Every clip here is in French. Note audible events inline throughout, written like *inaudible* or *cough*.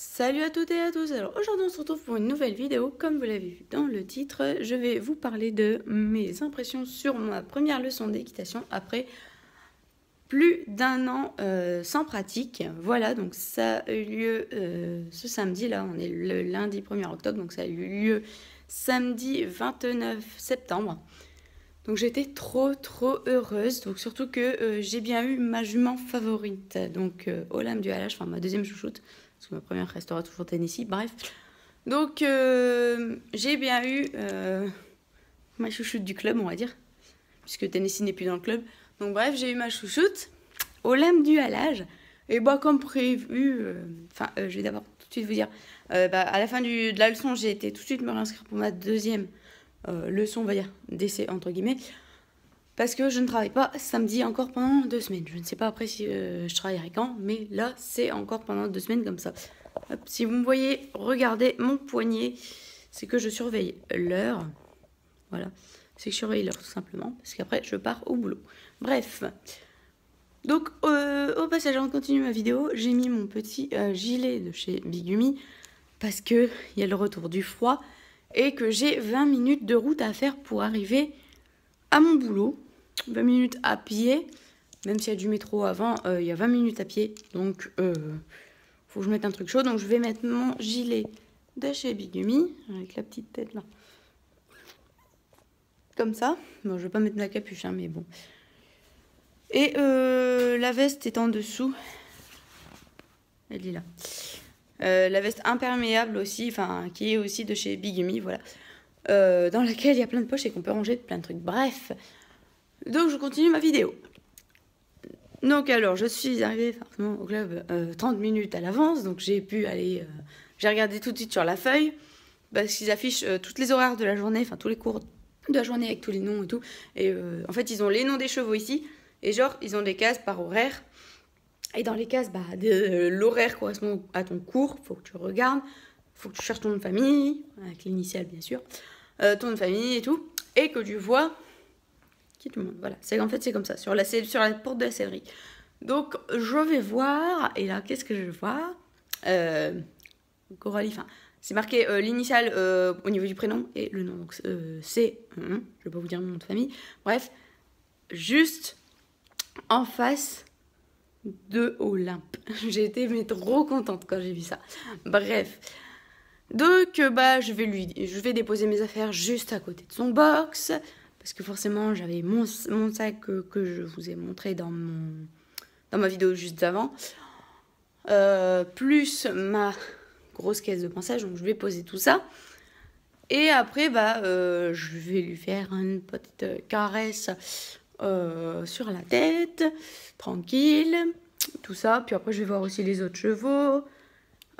Salut à toutes et à tous, alors aujourd'hui on se retrouve pour une nouvelle vidéo, comme vous l'avez vu dans le titre, je vais vous parler de mes impressions sur ma première leçon d'équitation après plus d'un an euh, sans pratique, voilà donc ça a eu lieu euh, ce samedi là, on est le lundi 1er octobre donc ça a eu lieu samedi 29 septembre, donc j'étais trop trop heureuse, donc surtout que euh, j'ai bien eu ma jument favorite, donc Olam du halage, enfin ma deuxième chouchoute, parce que ma première restera toujours Tennessee. Bref. Donc, euh, j'ai bien eu euh, ma chouchoute du club, on va dire. Puisque Tennessee n'est plus dans le club. Donc, bref, j'ai eu ma chouchoute au lame du halage. Et moi bah, comme prévu, euh, enfin, je vais d'abord tout de suite vous dire, bah, à la fin de la leçon, j'ai été tout de suite me réinscrire pour ma deuxième leçon, on va dire, d'essai, entre guillemets parce que je ne travaille pas samedi encore pendant deux semaines. Je ne sais pas après si euh, je travaillerai quand, mais là, c'est encore pendant deux semaines comme ça. si vous me voyez, regardez mon poignet. C'est que je surveille l'heure. Voilà. C'est que je surveille l'heure, tout simplement. Parce qu'après, je pars au boulot. Bref. Donc, euh, au passage, on continue ma vidéo, j'ai mis mon petit euh, gilet de chez Bigumi. Parce qu'il y a le retour du froid. Et que j'ai 20 minutes de route à faire pour arriver à mon boulot. 20 minutes à pied. Même s'il y a du métro avant, euh, il y a 20 minutes à pied. Donc, il euh, faut que je mette un truc chaud. Donc, je vais mettre mon gilet de chez Bigumi. Avec la petite tête là. Comme ça. Bon, je vais pas mettre ma capuche, hein, mais bon. Et euh, la veste est en dessous. Elle est là. la veste imperméable aussi, enfin qui est aussi de chez Bigumi, voilà. dans laquelle il y a plein de poches et qu'on peut ranger plein de trucs. Bref, donc je continue ma vidéo. Donc alors, je suis arrivée au club 30 euh, minutes à l'avance, donc j'ai pu aller... Euh, j'ai regardé tout de suite sur la feuille, parce qu'ils affichent euh, toutes les horaires de la journée, enfin tous les cours de la journée avec tous les noms et tout. Et en fait, ils ont les noms des chevaux ici, et genre, ils ont des cases par horaire. Et dans les cases, bah, l'horaire correspond à ton cours, faut que tu regardes, faut que tu cherches ton nom de famille, avec l'initiale bien sûr, ton nom de famille et tout, et que tu vois voilà, c'est en fait c'est comme ça, sur la, sur la porte de la céleri. Donc je vais voir, et là qu'est-ce que je vais voir euh, Coralie, enfin, c'est marqué l'initial euh, l'initiale euh, au niveau du prénom et le nom. Donc c'est, hein, je ne vais pas vous dire mon nom de famille, bref, juste en face de Olympe. *laughs* j'ai été trop contente quand j'ai vu ça. Bref. Donc bah je vais lui je vais déposer mes affaires juste à côté de son box parce que forcément j'avais mon, mon, sac que, je vous ai montré dans, mon, dans ma vidéo juste avant, euh, plus ma grosse caisse de pensage, donc je vais poser tout ça. Et après, bah, euh, je vais lui faire une petite caresse euh, sur la tête, tranquille, tout ça. Puis après, je vais voir aussi les autres chevaux.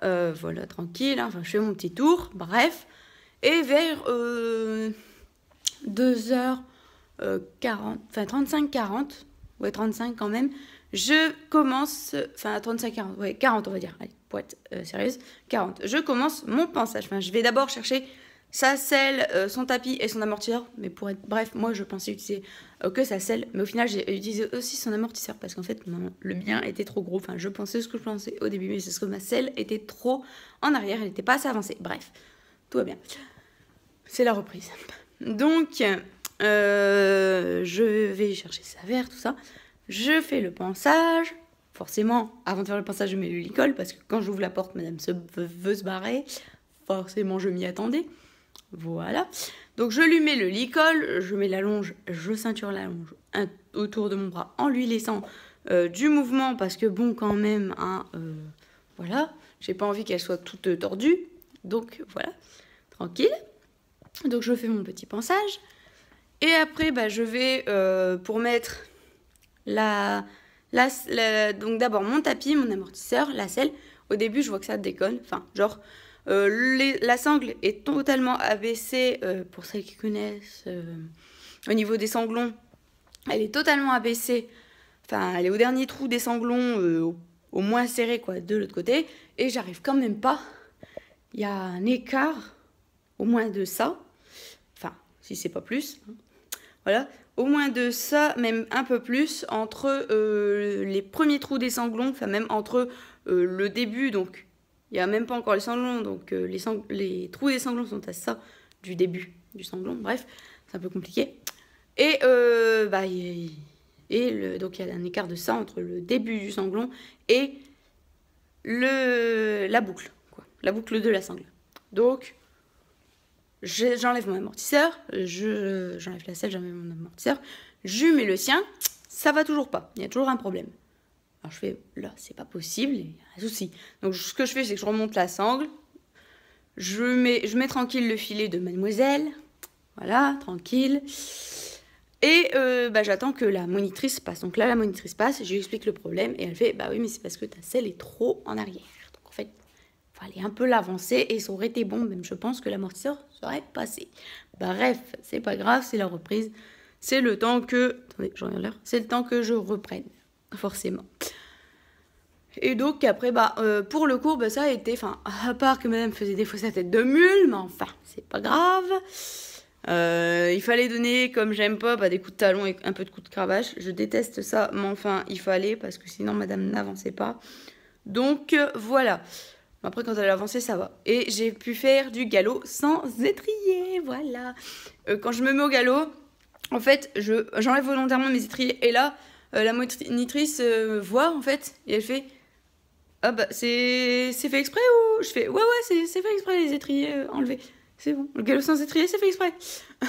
voilà, tranquille, hein. enfin, je fais mon petit tour, bref. Et vers 2h40, euh, enfin 35-40, ouais 35 quand même, je commence, enfin 35-40, ouais 40 on va dire, allez, pour être euh, sérieuse, 40, je commence mon pansage. Enfin, je vais d'abord chercher sa selle, euh, son tapis et son amortisseur, mais pour être bref, moi je pensais utiliser que sa selle, mais au final j'ai utilisé aussi son amortisseur parce qu'en fait le mien était trop gros, enfin je pensais ce que je pensais au début, mais c'est ce que ma selle était trop en arrière, elle n'était pas assez avancée, bref, tout va bien. C'est la reprise. Donc, euh, je vais chercher sa verre, tout ça. Je fais le pansage. Forcément, avant de faire le pansage, je mets le licol parce que quand j'ouvre la porte, madame se veut se barrer. Forcément, je m'y attendais. Voilà. Donc, je lui mets le licol, je mets la longe, je ceinture la longe autour de mon bras en lui laissant euh, du mouvement parce que, bon, quand même, hein, euh, voilà, j'ai pas envie qu'elle soit toute tordue. Donc, voilà, tranquille. Donc je fais mon petit pansage. Et après, bah, je vais euh, pour mettre la, donc d'abord mon tapis, mon amortisseur, la selle. Au début, je vois que ça déconne. Enfin, genre, euh, la sangle est totalement abaissée. Euh, pour celles qui connaissent, au niveau des sanglons, elle est totalement abaissée. Enfin, elle est au dernier trou des sanglons, au moins serré quoi, de l'autre côté. Et j'arrive quand même pas. Il y a un écart, au moins de ça si c'est pas plus. Voilà, au moins de ça, même un peu plus, entre euh, les premiers trous des sanglons, enfin même entre euh, le début, donc il n'y a même pas encore les sanglons, donc euh, les, les, trous des sanglons sont à ça du début du sanglon, bref, c'est un peu compliqué. Et, bah, et donc il y a un écart de ça entre le début du sanglon et le, la boucle, la boucle de la sangle. Donc, j'enlève mon amortisseur, j'enlève la selle, j'enlève mon amortisseur, je mets le sien, ça va toujours pas, il y a toujours un problème. Alors je fais, là, c'est pas possible, il y a un souci. Donc ce que je fais, c'est que je remonte la sangle, je mets, je mets tranquille le filet de mademoiselle, voilà, tranquille. Et euh, bah, j'attends que la monitrice passe. Donc là, la monitrice passe, je lui explique le problème et elle fait Bah oui, mais c'est parce que ta selle est trop en arrière. Donc en fait, fallait un peu l'avancer et ça aurait été bon, même je pense que l'amortisseur serait passé. Bref, c'est pas grave, c'est la reprise. C'est le temps que. Attendez, j'en ai l'heure. C'est le temps que je reprenne, forcément. Et donc après, bah, euh, pour le cours, bah, ça a été, enfin, à part que madame faisait des fois sa tête de mule, mais enfin, c'est pas grave. Euh, il fallait donner, comme j'aime pas, bah, des coups de talon et un peu de coups de cravache. Je déteste ça, mais enfin, il fallait, parce que sinon madame n'avançait pas. Donc voilà. Après, quand elle a avancé, ça va. Et j'ai pu faire du galop sans étrier, voilà. Euh, quand je me mets au galop, en fait, j'enlève volontairement mes étriers. Et là, euh, la monitrice nitrice euh, voit, en fait, et elle fait Ah bah, c'est fait exprès ou Je fais Ouais, ouais, c'est fait exprès les étriers enlevés. C'est bon, le galop sans étrier, c'est fait exprès. *laughs*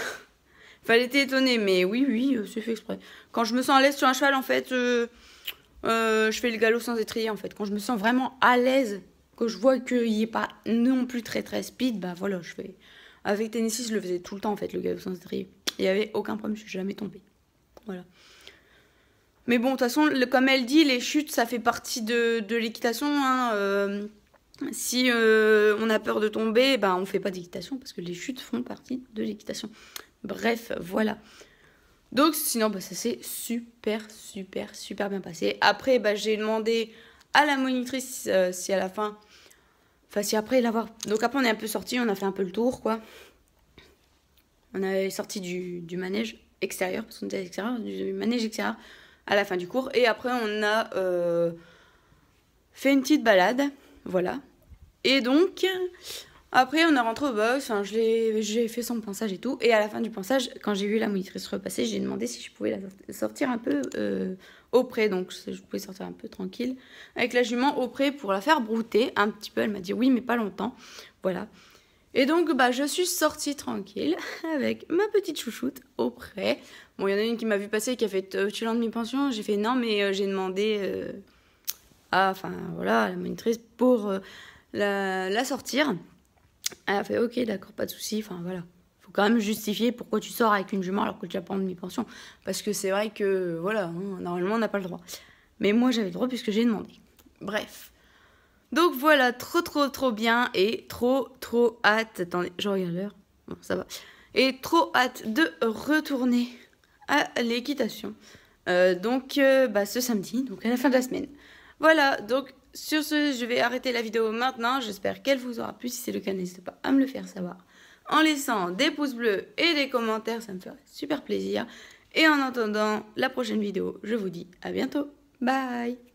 Fallait être étonnée, mais oui, oui, c'est fait exprès. Quand je me sens à l'aise sur un cheval, en fait, je fais le galop sans étrier, en fait. Quand je me sens vraiment à l'aise que je vois qu'il n'est pas non plus très très speed, bah voilà, je fais. Avec Tennessee, je le faisais tout le temps en fait, le gars sans Il n'y avait aucun problème, je suis jamais tombée. Voilà. Mais bon, de toute façon, comme elle dit, les chutes, ça fait partie de, l'équitation. Hein, euh, si euh, on a peur de tomber, bah, on ne fait pas d'équitation parce que les chutes font partie de l'équitation. Bref, voilà. Donc sinon, bah, ça s'est super, super, super bien passé. Après, bah, j'ai demandé à la monitrice euh, si à la fin Enfin, si après l'avoir... Donc après, on est un peu sorti, on a fait un peu le tour, quoi. On avait sorti du, manège extérieur, parce qu'on était à du manège extérieur à la fin du cours. Et après, on a euh, fait une petite balade, voilà. Et donc, après, on est rentré au box, j'ai fait son pansage et tout. Et à la fin du pansage, quand j'ai vu la monitrice repasser, j'ai demandé si je pouvais la sortir un peu auprès, euh, au Donc, je pouvais sortir un peu tranquille avec la jument auprès pour la faire brouter un petit peu. Elle m'a dit oui, mais pas longtemps. Voilà. Et donc, bah, je suis sortie tranquille *laughs* avec ma petite chouchoute auprès, Bon, il y en a une qui m'a vu passer qui a fait euh, Tu l'as de mes pensions J'ai fait non, mais euh, j'ai demandé à voilà, la monitrice pour la sortir. Elle a fait ok, d'accord, pas de souci. Enfin voilà, faut quand même justifier pourquoi tu sors avec une jumeur alors que tu as pas en demi-pension. Parce que c'est vrai que voilà, hein, normalement on n'a pas le droit. Mais moi j'avais le droit puisque j'ai demandé. Bref. Donc voilà, trop trop trop bien et trop trop hâte. Attendez, je regarde l'heure. Bon, ça va. Et trop hâte de retourner à l'équitation. Euh, donc euh, bah, ce samedi, donc à la fin de la semaine. Voilà, donc sur ce, je vais arrêter la vidéo maintenant. J'espère qu'elle vous aura plu. Si c'est le cas, n'hésitez pas à me le faire savoir en laissant des pouces bleus et des commentaires. Ça me ferait super plaisir. Et en attendant la prochaine vidéo, je vous dis à bientôt. Bye